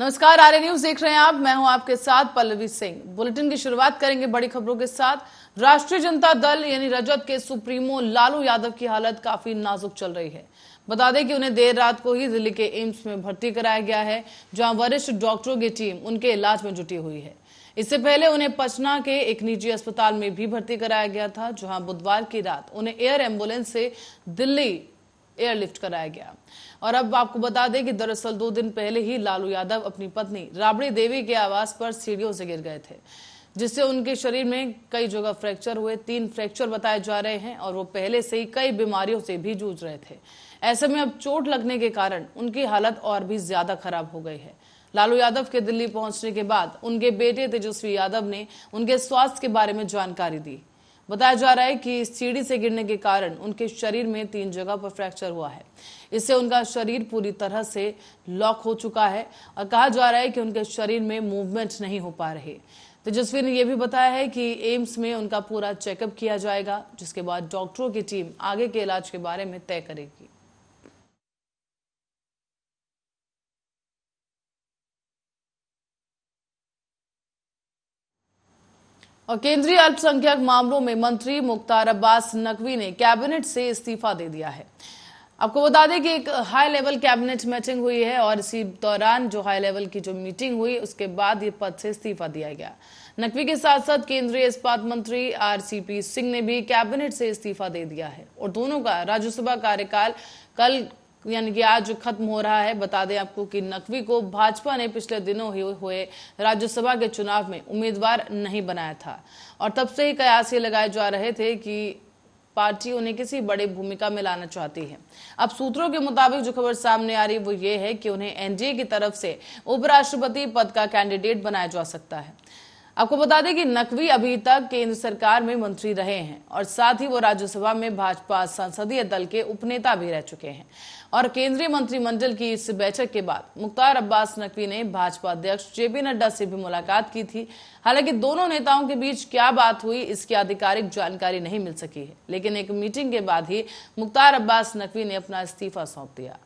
नमस्कार R news देख रहे हैं आप मैं हूं आपके साथ पल्लवी सिंह बुलेटिन की शुरुआत करेंगे बड़ी खबरों के साथ राष्ट्रीय जनता दल यानी रजत के सुप्रीमो लालू यादव की हालत काफी नाजुक चल रही है बता दें कि उन्हें देर रात को ही दिल्ली के एम्स में भर्ती कराया गया है जहां वरिष्ठ डॉक्टरों की टीम उनके इलाज में जुटी हुई है इससे पहले उन्हें पटना के एक निजी अस्पताल में भी भर्ती कराया गया था जहां बुधवार की रात उन्हें एयर एम्बुलेंस से दिल्ली एयरलिफ्ट कराया गया और अब आपको बता दें कि दरअसल दो दिन पहले ही लालू यादव अपनी पत्नी राबड़ी देवी के आवास पर सीढ़ियों से गिर गए थे जिससे उनके शरीर में कई जगह फ्रैक्चर हुए तीन फ्रैक्चर बताए जा रहे हैं और वो पहले से ही कई बीमारियों से भी जूझ रहे थे ऐसे में अब चोट लगने के कारण उनकी हालत और भी ज्यादा खराब हो गई है लालू यादव के दिल्ली पहुंचने के बाद उनके बेटे तेजस्वी यादव ने उनके स्वास्थ्य के बारे में जानकारी दी बताया जा रहा है कि सीढ़ी से गिरने के कारण उनके शरीर में तीन जगह पर फ्रैक्चर हुआ है इससे उनका शरीर पूरी तरह से लॉक हो चुका है और कहा जा रहा है कि उनके शरीर में मूवमेंट नहीं हो पा रहे तेजस्वी ने यह भी बताया है कि एम्स में उनका पूरा चेकअप किया जाएगा जिसके बाद डॉक्टरों की टीम आगे के इलाज के बारे में तय करेगी और केंद्रीय अल्पसंख्यक मामलों में मंत्री मुख्तार अब्बास नकवी ने कैबिनेट से इस्तीफा दे दिया है आपको बता दें कि एक हाई लेवल कैबिनेट मीटिंग हुई है और इसी दौरान जो हाई लेवल की जो मीटिंग हुई उसके बाद ये पद से इस्तीफा दिया गया नकवी के साथ साथ केंद्रीय इस्पात मंत्री आरसीपी सिंह ने भी कैबिनेट से इस्तीफा दे दिया है और दोनों का राज्यसभा कार्यकाल कल यानी कि आज खत्म हो रहा है बता दें आपको कि नकवी को भाजपा ने पिछले दिनों ही हुए राज्यसभा के चुनाव में उम्मीदवार नहीं बनाया था और तब से ही कयास ये लगाए जा रहे थे कि पार्टी उन्हें किसी बड़े भूमिका में लाना चाहती है अब सूत्रों के मुताबिक जो खबर सामने आ रही वो ये है कि उन्हें एनडीए की तरफ से उपराष्ट्रपति पद का कैंडिडेट बनाया जा सकता है आपको बता दें कि नकवी अभी तक केंद्र सरकार में मंत्री रहे हैं और साथ ही वो राज्यसभा में भाजपा संसदीय दल के उपनेता भी रह चुके हैं और केंद्रीय मंत्रिमंडल की इस बैठक के बाद मुख्तार अब्बास नकवी ने भाजपा अध्यक्ष जेपी नड्डा से भी मुलाकात की थी हालांकि दोनों नेताओं के बीच क्या बात हुई इसकी आधिकारिक जानकारी नहीं मिल सकी है लेकिन एक मीटिंग के बाद ही मुख्तार अब्बास नकवी ने अपना इस्तीफा सौंप दिया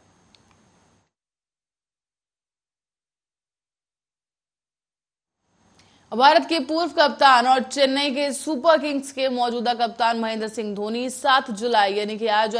भारत के पूर्व कप्तान और चेन्नई के सुपर किंग्स के मौजूदा कप्तान महेंद्र सिंह धोनी 7 जुलाई यानी कि आज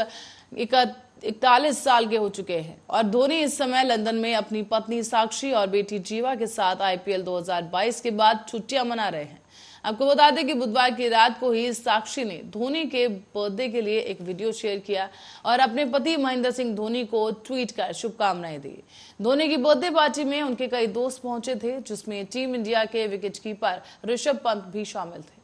इकतालीस साल के हो चुके हैं और धोनी इस समय लंदन में अपनी पत्नी साक्षी और बेटी जीवा के साथ आईपीएल 2022 के बाद छुट्टियां मना रहे हैं आपको बता दें कि बुधवार की रात को ही साक्षी ने धोनी के बर्थडे के लिए एक वीडियो शेयर किया और अपने पति महेंद्र सिंह धोनी को ट्वीट कर शुभकामनाएं दी धोनी की बर्थडे पार्टी में उनके कई दोस्त पहुंचे थे जिसमें टीम इंडिया के विकेटकीपर ऋषभ पंत भी शामिल थे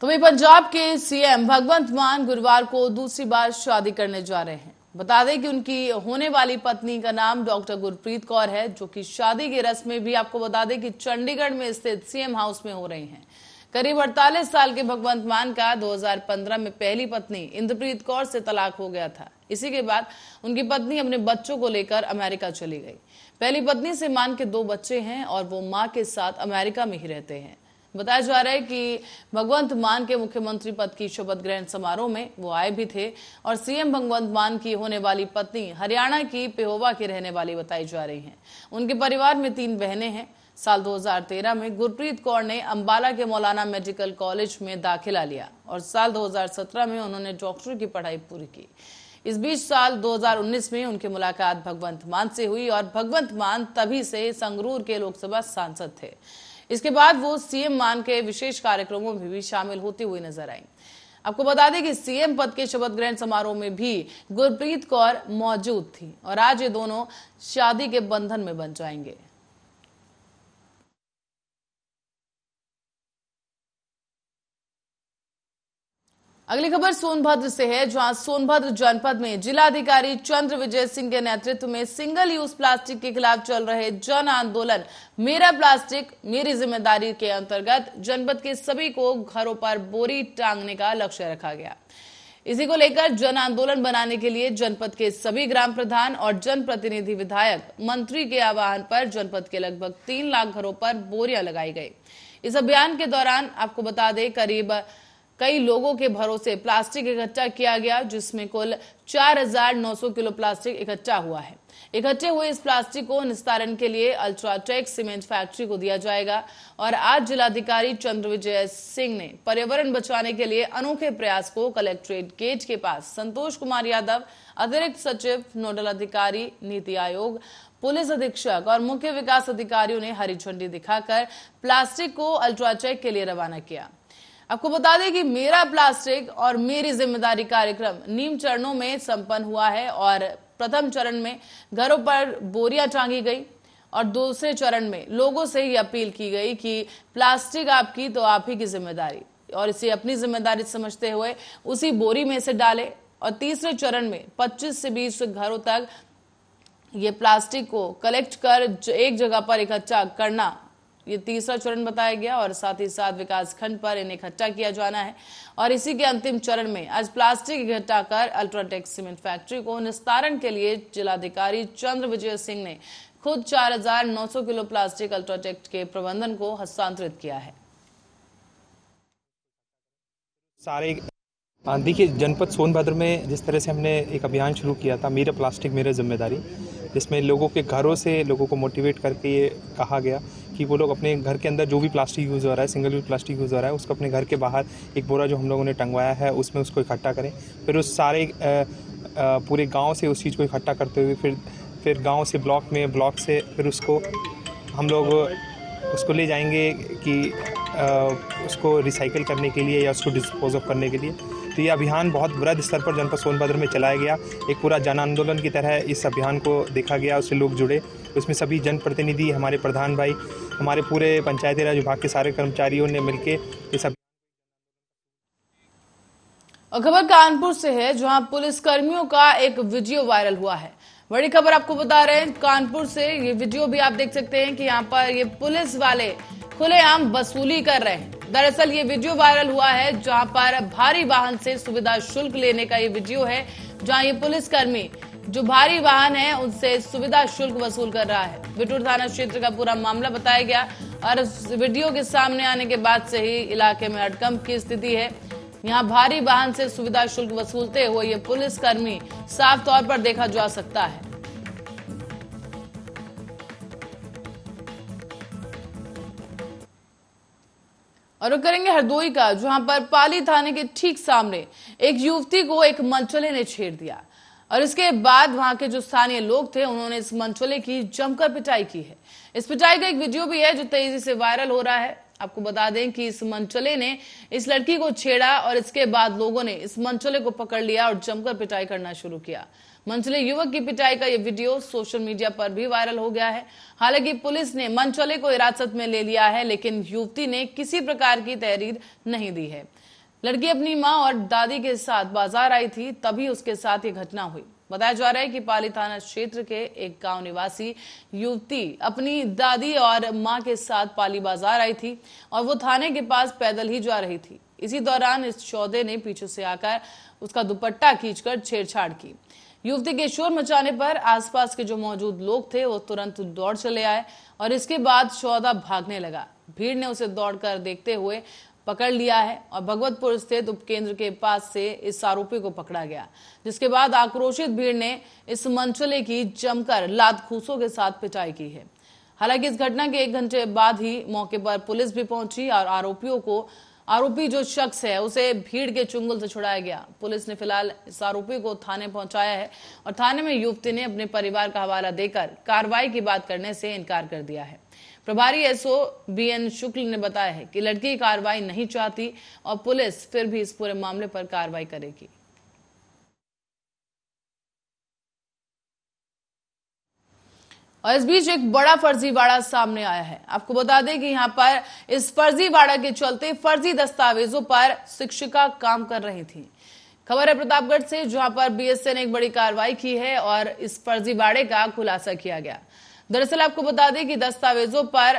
तो वही पंजाब के सीएम भगवंत मान गुरुवार को दूसरी बार शादी करने जा रहे हैं बता दें कि उनकी होने वाली पत्नी का नाम डॉक्टर गुरप्रीत कौर है जो कि शादी की में भी आपको बता दें कि चंडीगढ़ में स्थित सीएम हाउस में हो रही हैं करीब अड़तालीस साल के भगवंत मान का 2015 में पहली पत्नी इंद्रप्रीत कौर से तलाक हो गया था इसी के बाद उनकी पत्नी अपने बच्चों को लेकर अमेरिका चली गई पहली पत्नी से मान के दो बच्चे हैं और वो माँ के साथ अमेरिका में ही रहते हैं बताया जा रहा है कि भगवंत मान के मुख्यमंत्री पद की शपथ ग्रहण समारोह में वो आए भी थे और सीएम भगवंत मान की होने वाली पत्नी हरियाणा की पेहोवा की रहने वाली बताई जा रही हैं उनके परिवार में तीन बहनें हैं साल 2013 में गुरप्रीत कौर ने अंबाला के मौलाना मेडिकल कॉलेज में दाखिला लिया और साल 2017 में उन्होंने डॉक्टर की पढ़ाई पूरी की इस बीच साल 2019 में उनकी मुलाकात भगवंत मान से हुई और भगवंत मान तभी से संगरूर के लोकसभा सांसद थे इसके बाद वो सीएम मान के विशेष कार्यक्रमों में भी शामिल होते हुए नजर आई आपको बता दें कि सीएम पद के शपथ ग्रहण समारोह में भी गुरप्रीत कौर मौजूद थी और आज ये दोनों शादी के बंधन में बन जाएंगे अगली खबर सोनभद्र से है जहां सोनभद्र जनपद में जिलाधिकारी चंद्र विजय सिंह के नेतृत्व में सिंगल यूज प्लास्टिक के खिलाफ चल रहे जन आंदोलन मेरा प्लास्टिक मेरी जिम्मेदारी के अंतर्गत जनपद के सभी को घरों पर बोरी टांगने का लक्ष्य रखा गया इसी को लेकर जन आंदोलन बनाने के लिए जनपद के सभी ग्राम प्रधान और जनप्रतिनिधि विधायक मंत्री के आह्वान पर जनपद के लगभग तीन लाख घरों पर बोरियां लगाई गई इस अभियान के दौरान आपको बता दें करीब कई लोगों के भरोसे प्लास्टिक इकट्ठा किया गया जिसमें कुल 4,900 किलो प्लास्टिक इकट्ठा हुआ है इकट्ठे हुए इस प्लास्टिक को निस्तारण के लिए अल्ट्राटेक सीमेंट फैक्ट्री को दिया जाएगा और आज जिलाधिकारी चंद्र विजय सिंह ने पर्यावरण बचाने के लिए अनोखे प्रयास को कलेक्ट्रेट गेट के पास संतोष कुमार यादव अतिरिक्त सचिव नोडल अधिकारी नीति आयोग पुलिस अधीक्षक और मुख्य विकास अधिकारियों ने हरी झंडी दिखाकर प्लास्टिक को अल्ट्राटेक के लिए रवाना किया आपको बता दें कि मेरा प्लास्टिक और मेरी जिम्मेदारी कार्यक्रम नीम चरणों में संपन्न हुआ है और प्रथम चरण में घरों पर बोरियां टांगी गई और दूसरे चरण में लोगों से ही अपील की गई कि प्लास्टिक आपकी तो आप ही की जिम्मेदारी और इसे अपनी जिम्मेदारी समझते हुए उसी बोरी में से डाले और तीसरे चरण में 25 से 20 घरों तक ये प्लास्टिक को कलेक्ट कर एक जगह पर इकट्ठा करना ये तीसरा चरण बताया गया और साथ ही साथ विकास खंड पर इन्हें इकट्ठा किया जाना है और इसी के अंतिम चरण में आज प्लास्टिक इकट्ठा कर अल्ट्राटेक सीमेंट फैक्ट्री को निस्तारण के लिए जिलाधिकारी चंद्र विजय सिंह ने खुद 4,900 किलो प्लास्टिक अल्ट्राटेक के प्रबंधन को हस्तांतरित किया है सारे देखिए जनपद सोनभद्र में जिस तरह से हमने एक अभियान शुरू किया था मेरा प्लास्टिक मेरा जिम्मेदारी जिसमें लोगों के घरों से लोगों को मोटिवेट करके ये कहा गया कि वो लोग अपने घर के अंदर जो भी प्लास्टिक यूज़ हो रहा है सिंगल यूज़ प्लास्टिक यूज़ हो रहा है उसको अपने घर के बाहर एक बोरा जो हम लोगों ने टंगवाया है उसमें उसको इकट्ठा करें फिर उस सारे पूरे गाँव से उस चीज़ को इकट्ठा करते हुए फिर फिर गाँव से ब्लॉक में ब्लॉक से फिर उसको हम लोग उसको ले जाएंगे कि आ, उसको रिसाइकल करने के लिए या उसको डिस्पोज ऑफ करने के लिए तो ये अभियान बहुत वृहद स्तर पर जनपद सोनभद्र में चलाया गया एक पूरा जन आंदोलन की तरह इस अभियान को देखा गया उससे लोग जुड़े उसमें सभी जनप्रतिनिधि हमारे प्रधान भाई हमारे पूरे पंचायती राज विभाग के सारे कर्मचारियों ने मिलकर इस और खबर कानपुर से है जहां पुलिस कर्मियों का एक वीडियो वायरल हुआ है बड़ी खबर आपको बता रहे हैं कानपुर से ये वीडियो भी आप देख सकते हैं कि यहां पर ये पुलिस वाले खुलेआम वसूली कर रहे हैं दरअसल ये वीडियो वायरल हुआ है जहां पर भारी वाहन से सुविधा शुल्क लेने का ये वीडियो है जहां ये पुलिसकर्मी जो भारी वाहन है उनसे सुविधा शुल्क वसूल कर रहा है बिटूर थाना क्षेत्र का पूरा मामला बताया गया और वीडियो के सामने आने के बाद से ही इलाके में हड़कंप की स्थिति है यहाँ भारी वाहन से सुविधा शुल्क वसूलते हुए ये पुलिसकर्मी साफ तौर पर देखा जा सकता है और करेंगे हरदोई का जहां पर पाली थाने के ठीक सामने एक युवती को एक मनचले ने छेड़ दिया और इसके बाद वहां के जो स्थानीय लोग थे उन्होंने इस मंचोले की जमकर पिटाई की है इस पिटाई का एक वीडियो भी है जो तेजी से वायरल हो रहा है आपको बता दें कि इस मंचले ने इस लड़की को छेड़ा और इसके बाद लोगों ने इस मंचले को पकड़ लिया और जमकर पिटाई करना शुरू किया मंचले युवक की पिटाई का यह वीडियो सोशल मीडिया पर भी वायरल हो गया है हालांकि पुलिस ने मंचले को हिरासत में ले लिया है लेकिन युवती ने किसी प्रकार की तहरीर नहीं दी है लड़की अपनी मां और दादी के साथ बाजार आई थी तभी उसके साथ ये घटना हुई बताया जा रहा है कि पाली थाना क्षेत्र के एक गांव निवासी युवती अपनी दादी और मां के साथ पाली बाजार आई थी और वो थाने के पास पैदल ही जा रही थी इसी दौरान इस चौधे ने पीछे से आकर उसका दुपट्टा खींचकर छेड़छाड़ की युवती के शोर मचाने पर आसपास के जो मौजूद लोग थे वो तुरंत दौड़ चले आए और इसके बाद चौदह भागने लगा भीड़ ने उसे दौड़कर देखते हुए पकड़ लिया है और भगवतपुर स्थित उपकेंद्र के पास से इस आरोपी को पकड़ा गया जिसके बाद आक्रोशित भीड़ ने इस मंचले की जमकर लात खूसों के साथ पिटाई की है हालांकि इस घटना के एक घंटे बाद ही मौके पर पुलिस भी पहुंची और आरोपियों को आरोपी जो शख्स है उसे भीड़ के चुंगल से छुड़ाया गया पुलिस ने फिलहाल इस आरोपी को थाने पहुंचाया है और थाने में युवती ने अपने परिवार का हवाला देकर कार्रवाई की बात करने से इनकार कर दिया है प्रभारी एसओ बी एन शुक्ल ने बताया है कि लड़की कार्रवाई नहीं चाहती और पुलिस फिर भी इस पूरे मामले पर कार्रवाई करेगी और इस बीच एक बड़ा फर्जीवाड़ा सामने आया है आपको बता दें कि यहाँ पर इस फर्जीवाड़ा के चलते फर्जी दस्तावेजों पर शिक्षिका काम कर रही थी खबर है प्रतापगढ़ से जहां पर बीएसए ने एक बड़ी कार्रवाई की है और इस फर्जीवाड़े का खुलासा किया गया दरअसल आपको बता दें कि दस्तावेजों पर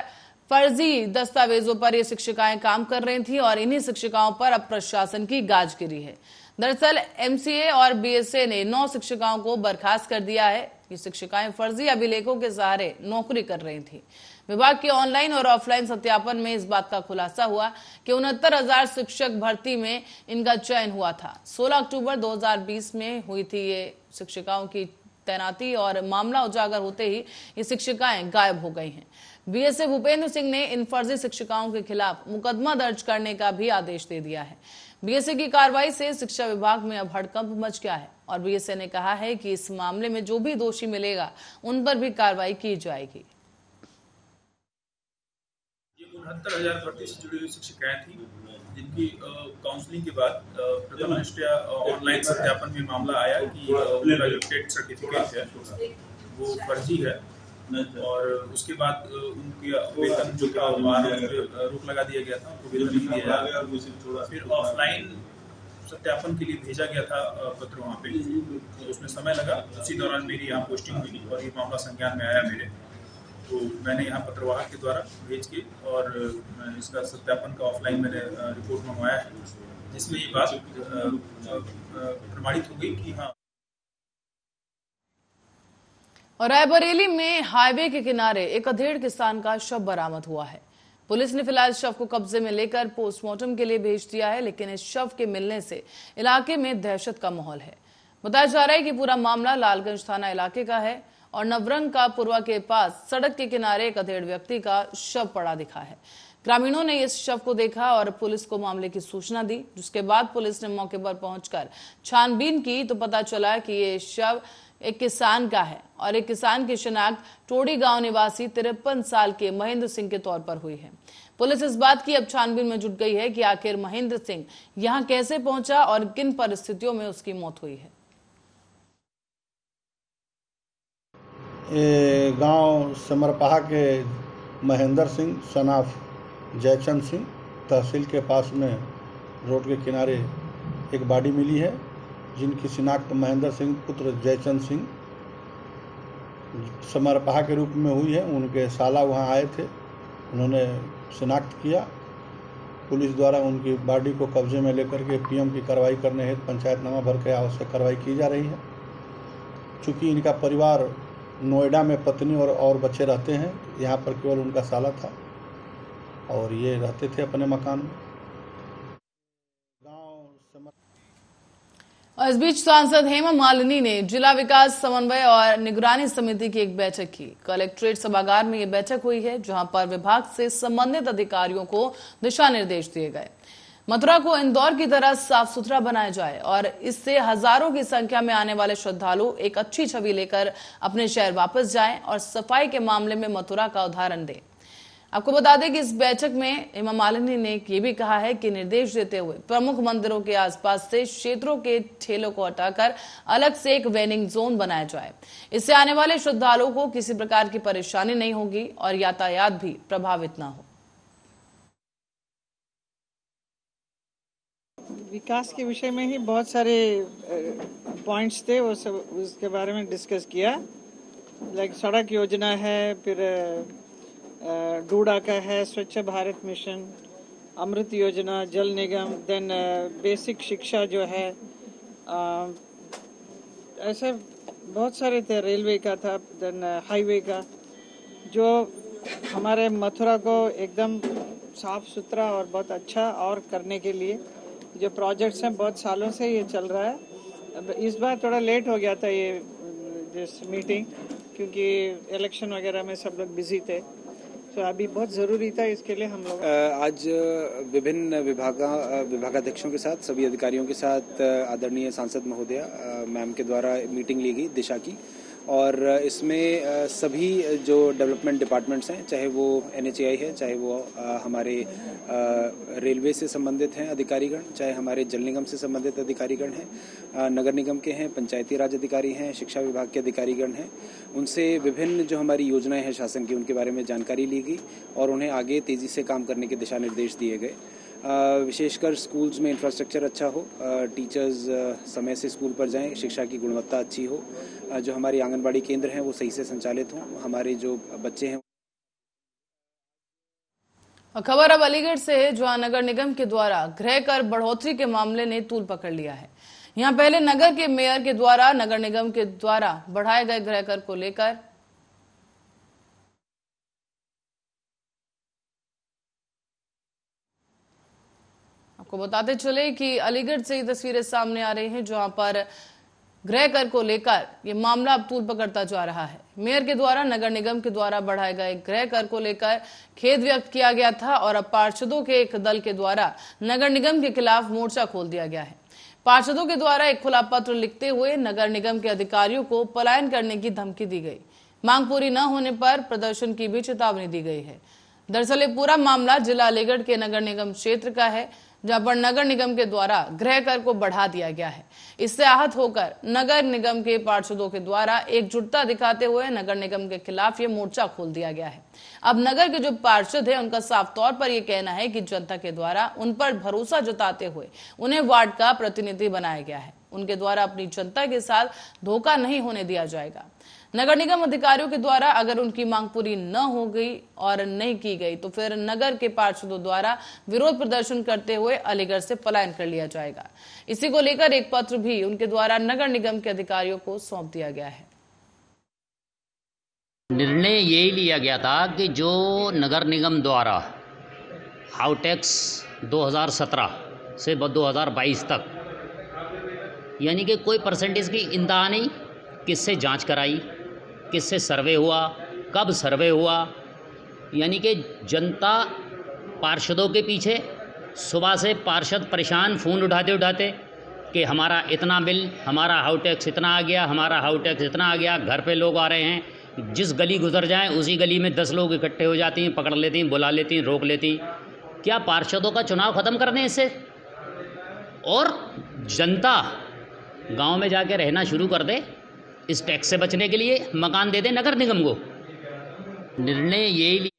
फर्जी दस्तावेजों पर ये शिक्षिकाएं काम कर रही थी और इन्हीं शिक्षिकाओं पर अब प्रशासन की गाज गिरी है दरअसल एमसीए और बीएसए ने नौ शिक्षिकाओं को बर्खास्त कर दिया है ये शिक्षिकाएं फर्जी अभिलेखों के सहारे नौकरी कर रही थी विभाग के ऑनलाइन और ऑफलाइन सत्यापन में इस बात का खुलासा हुआ कि उनहत्तर हजार शिक्षक भर्ती में इनका चयन हुआ था 16 अक्टूबर 2020 में हुई थी ये शिक्षिकाओं की तैनाती और मामला उजागर होते ही ये शिक्षिकाएं गायब हो गई हैं बीएसए भूपेंद्र सिंह ने इन फर्जी शिक्षिकाओं के खिलाफ मुकदमा दर्ज करने का भी आदेश दे दिया है बीएसए की कार्रवाई से शिक्षा विभाग में अब हड़कंप मच गया है और बीएसए ने कहा है कि इस मामले में जो भी दोषी मिलेगा उन पर भी कार्रवाई की जाएगी उनहत्तर हजार भर्ती से जुड़ी हुई शिक्षिकाएं थी जिनकी काउंसलिंग के बाद प्रथम निष्ठा ऑनलाइन सत्यापन में मामला आया कि उनका जो टेट सर्टिफिकेट है वो फर्जी है और उसके बाद उनकी वेतन जो था रोक लगा दिया गया था उनको वेतन नहीं दिया गया फिर ऑफलाइन सत्यापन के लिए भेजा गया था पत्र वहाँ पे तो उसमें समय लगा उसी दौरान मेरी यहाँ पोस्टिंग हुई और ये मामला संज्ञान में आया मेरे तो मैंने यहाँ पत्रवाहक के द्वारा भेज के और इसका सत्यापन का ऑफलाइन मैंने रिपोर्ट मंगवाया है जिसमें ये बात प्रमाणित हो गई कि हाँ और रायबरेली में हाईवे के किनारे एक अधेड़ किसान का शव बरामद हुआ है पुलिस ने फिलहाल शव को कब्जे में लेकर पोस्टमार्टम के लिए भेज दिया है लेकिन इस शव के मिलने से इलाके में दहशत का माहौल है बताया जा रहा है कि पूरा मामला लालगंज थाना इलाके का है और नवरंग का पुरवा के पास सड़क के किनारे एक अधेड़ व्यक्ति का शव पड़ा दिखा है ग्रामीणों ने इस शव को देखा और पुलिस को मामले की सूचना दी जिसके बाद पुलिस ने मौके पर पहुंचकर छानबीन की तो पता चला कि ये शव एक किसान का है और एक किसान की शिनाख्त टोड़ी गांव निवासी तिरपन साल के महेंद्र सिंह के तौर पर हुई है पुलिस इस बात की अब छानबीन में जुट गई है कि आखिर महेंद्र सिंह यहां कैसे पहुंचा और किन परिस्थितियों में उसकी मौत हुई है गांव समरपाह के महेंद्र सिंह सनाफ जयचंद सिंह तहसील के पास में रोड के किनारे एक बाडी मिली है जिनकी शिनाख्त महेंद्र सिंह पुत्र जयचंद सिंह समरपाह के रूप में हुई है उनके साला वहाँ आए थे उन्होंने शिनाख्त किया पुलिस द्वारा उनकी बाड़ी को कब्जे में लेकर के पीएम की कार्रवाई करने हेतु पंचायतनामा भर के आवश्यक कार्रवाई की जा रही है चूँकि इनका परिवार नोएडा में पत्नी और और बच्चे रहते हैं यहाँ पर केवल उनका साला था और ये रहते थे अपने मकान में और इस बीच सांसद हेमा मालिनी ने जिला विकास समन्वय और निगरानी समिति की एक बैठक की कलेक्ट्रेट सभागार में ये बैठक हुई है जहां पर विभाग से संबंधित अधिकारियों को दिशा निर्देश दिए गए मथुरा को इंदौर की तरह साफ सुथरा बनाया जाए और इससे हजारों की संख्या में आने वाले श्रद्धालु एक अच्छी छवि लेकर अपने शहर वापस जाएं और सफाई के मामले में मथुरा का उदाहरण दें आपको बता दें कि इस बैठक में हेमा मालिनी ने यह भी कहा है कि निर्देश देते हुए प्रमुख मंदिरों के आसपास से क्षेत्रों के ठेलों को हटाकर अलग से एक वेनिंग जोन बनाया जाए इससे आने वाले श्रद्धालुओं को किसी प्रकार की परेशानी नहीं होगी और यातायात भी प्रभावित ना हो विकास के विषय में ही बहुत सारे पॉइंट्स थे वो सब उसके बारे में डिस्कस किया लाइक सड़क योजना है फिर डूडा का है स्वच्छ भारत मिशन अमृत योजना जल निगम देन बेसिक शिक्षा जो है ऐसे बहुत सारे थे रेलवे का था देन हाईवे का जो हमारे मथुरा को एकदम साफ सुथरा और बहुत अच्छा और करने के लिए जो प्रोजेक्ट्स हैं बहुत सालों से ये चल रहा है अब इस बार थोड़ा लेट हो गया था ये जिस मीटिंग क्योंकि इलेक्शन वगैरह में सब लोग बिजी थे तो अभी बहुत ज़रूरी था इसके लिए हम लोग आज विभिन्न विभाग विभागाध्यक्षों के साथ सभी अधिकारियों के साथ आदरणीय सांसद महोदया मैम के द्वारा मीटिंग ली गई दिशा की और इसमें सभी जो डेवलपमेंट डिपार्टमेंट्स हैं चाहे वो एन है चाहे वो हमारे रेलवे से संबंधित हैं अधिकारीगण चाहे हमारे जल निगम से संबंधित अधिकारीगण हैं नगर निगम के हैं पंचायती राज अधिकारी हैं शिक्षा विभाग के अधिकारीगण हैं उनसे विभिन्न जो हमारी योजनाएं हैं शासन की उनके बारे में जानकारी ली गई और उन्हें आगे तेज़ी से काम करने के दिशा निर्देश दिए गए विशेषकर स्कूल्स में इंफ्रास्ट्रक्चर अच्छा हो टीचर्स समय से स्कूल पर जाएं शिक्षा की गुणवत्ता अच्छी हो जो हमारे आंगनबाड़ी केंद्र हैं वो सही से संचालित हों हमारे जो बच्चे हैं खबर अब अलीगढ़ से है जहां नगर निगम के द्वारा गृह कर बढ़ोतरी के मामले ने तूल पकड़ लिया है यहाँ पहले नगर के मेयर के द्वारा नगर निगम के द्वारा बढ़ाए गए गृह कर को लेकर आपको बताते चले कि अलीगढ़ से ये तस्वीरें सामने आ रही हैं जहां पर गृह कर को लेकर ये मामला अब तूल पकड़ता जा रहा है मेयर के द्वारा नगर निगम के द्वारा बढ़ाए गए गृह कर को लेकर खेद व्यक्त किया गया था और अब पार्षदों के एक दल के द्वारा नगर निगम के खिलाफ मोर्चा खोल दिया गया है पार्षदों के द्वारा एक खुला पत्र लिखते हुए नगर निगम के अधिकारियों को पलायन करने की धमकी दी गई मांग पूरी न होने पर प्रदर्शन की भी चेतावनी दी गई है दरअसल पूरा मामला जिला अलीगढ़ के नगर निगम क्षेत्र का है जहां पर नगर निगम के द्वारा गृह कर को बढ़ा दिया गया है इससे आहत होकर नगर निगम के पार्षदों के द्वारा एकजुटता दिखाते हुए नगर निगम के खिलाफ ये मोर्चा खोल दिया गया है अब नगर के जो पार्षद है उनका साफ तौर पर यह कहना है कि जनता के द्वारा उन पर भरोसा जताते हुए उन्हें वार्ड का प्रतिनिधि बनाया गया है उनके द्वारा अपनी जनता के साथ धोखा नहीं होने दिया जाएगा नगर निगम अधिकारियों के द्वारा अगर उनकी मांग पूरी न हो गई और नहीं की गई तो फिर नगर के पार्षदों द्वारा विरोध प्रदर्शन करते हुए अलीगढ़ से पलायन कर लिया जाएगा इसी को लेकर एक पत्र भी उनके द्वारा नगर निगम के अधिकारियों को सौंप दिया गया है निर्णय यही लिया गया था कि जो नगर निगम द्वारा हाउटेक्स 2017 से 2022 तक यानी कि कोई परसेंटेज की इंदा नहीं किससे जांच कराई किससे सर्वे हुआ कब सर्वे हुआ यानी कि जनता पार्षदों के पीछे सुबह से पार्षद परेशान फ़ोन उठाते उठाते कि हमारा इतना बिल हमारा हाउ टैक्स इतना आ गया हमारा हाउ टैक्स इतना आ गया घर पे लोग आ रहे हैं जिस गली गुजर जाएं उसी गली में दस लोग इकट्ठे हो जाती हैं पकड़ लेती हैं बुला लेती हैं रोक लेती हैं क्या पार्षदों का चुनाव ख़त्म कर दें इससे और जनता गांव में जाके रहना शुरू कर दे इस टैक्स से बचने के लिए मकान दे दें नगर निगम को निर्णय यही लिया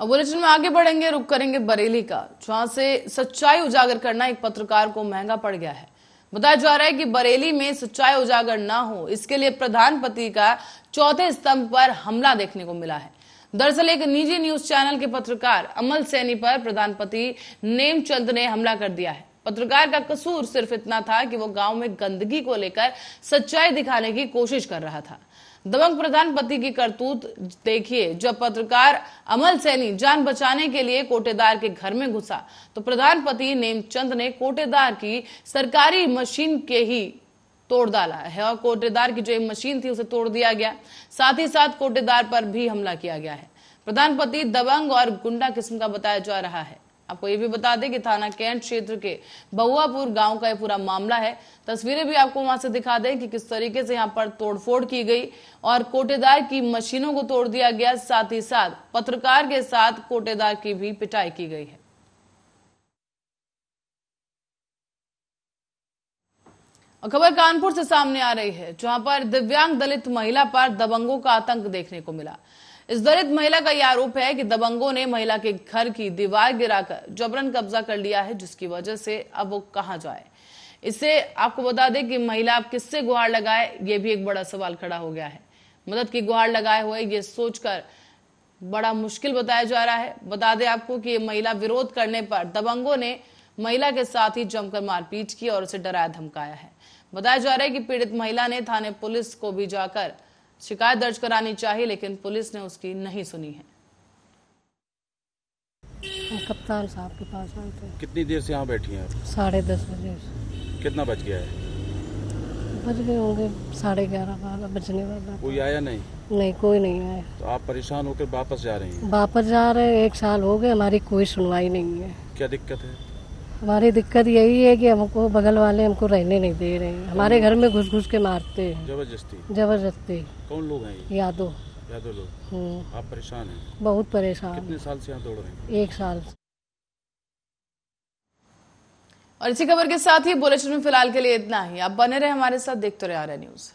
अब बुलेटिन में आगे बढ़ेंगे रुक करेंगे बरेली का जहां से सच्चाई उजागर करना एक पत्रकार को महंगा पड़ गया है बताया जा रहा है कि बरेली में सच्चाई उजागर न हो इसके लिए प्रधानपति का चौथे स्तंभ पर हमला देखने को मिला है दरअसल एक निजी न्यूज चैनल के पत्रकार अमल सैनी पर प्रधानपति नेमचंद ने हमला कर दिया है पत्रकार का कसूर सिर्फ इतना था कि वो गांव में गंदगी को लेकर सच्चाई दिखाने की कोशिश कर रहा था दबंग प्रधान पति की करतूत देखिए जब पत्रकार अमल सैनी जान बचाने के लिए कोटेदार के घर में घुसा तो प्रधान पति नेमचंद ने कोटेदार की सरकारी मशीन के ही तोड़ डाला है और कोटेदार की जो मशीन थी उसे तोड़ दिया गया साथ ही साथ कोटेदार पर भी हमला किया गया है प्रधानपति दबंग और गुंडा किस्म का बताया जा रहा है आपको ये भी बता दें कि थाना कैंट क्षेत्र के बहुआपुर गांव का ये पूरा मामला है तस्वीरें भी आपको वहां से दिखा दें कि किस तरीके से यहां पर तोड़फोड़ की गई और कोटेदार की मशीनों को तोड़ दिया गया साथ ही साथ पत्रकार के साथ कोटेदार की भी पिटाई की गई है खबर कानपुर से सामने आ रही है जहां पर दिव्यांग दलित महिला पर दबंगों का आतंक देखने को मिला इस दलित महिला का यह आरोप है कि दबंगों ने महिला के घर की दीवार गिराकर जबरन कब्जा कर लिया है जिसकी वजह से अब वो कहाँ जाए इससे आपको बता दें कि महिला आप किससे गुहार लगाए ये भी एक बड़ा सवाल खड़ा हो गया है मदद की गुहार लगाए हुए ये सोचकर बड़ा मुश्किल बताया जा रहा है बता दें आपको कि ये महिला विरोध करने पर दबंगों ने महिला के साथ ही जमकर मारपीट की और उसे डराया धमकाया है बताया जा रहा है कि पीड़ित महिला ने थाने पुलिस को भी जाकर शिकायत दर्ज करानी चाहिए लेकिन पुलिस ने उसकी नहीं सुनी है कप्तान साहब के पास थे कितनी देर से यहाँ बैठी हैं साढ़े दस बजे कितना बज गया है बज गए होंगे साढ़े ग्यारह बारह बजने वाला कोई आया नहीं नहीं कोई नहीं आया तो आप परेशान होकर वापस जा रहे हैं वापस जा रहे हैं एक साल हो गए हमारी कोई सुनवाई नहीं है क्या दिक्कत है हमारी दिक्कत यही है कि हमको बगल वाले हमको रहने नहीं दे रहे हैं हमारे घर में घुस घुस के मारते हैं जबरदस्ती जबरदस्ती कौन लोग हैं यादव यादव लोग हम्म। आप परेशान हैं बहुत परेशान कितने साल से यहाँ दौड़ रहे हैं एक साल और इसी खबर के साथ ही बुलेटिन में फिलहाल के लिए इतना ही आप बने रहे हमारे साथ देखते रहे आर न्यूज़